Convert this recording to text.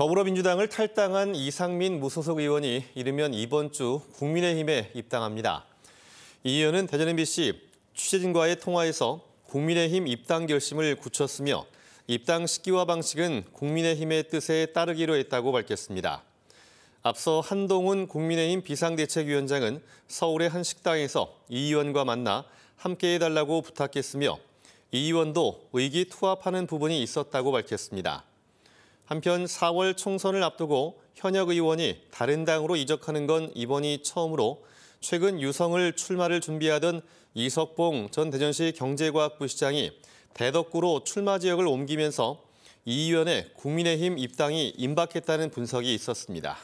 더불어민주당을 탈당한 이상민 무소속 의원이 이르면 이번 주 국민의힘에 입당합니다. 이 의원은 대전 MBC 취재진과의 통화에서 국민의힘 입당 결심을 굳혔으며 입당 시기와 방식은 국민의힘의 뜻에 따르기로 했다고 밝혔습니다. 앞서 한동훈 국민의힘 비상대책위원장은 서울의 한 식당에서 이 의원과 만나 함께해달라고 부탁했으며 이 의원도 의기투합하는 부분이 있었다고 밝혔습니다. 한편 4월 총선을 앞두고 현역 의원이 다른 당으로 이적하는 건 이번이 처음으로 최근 유성을 출마를 준비하던 이석봉 전 대전시 경제과학부 시장이 대덕구로 출마 지역을 옮기면서 이 의원의 국민의힘 입당이 임박했다는 분석이 있었습니다.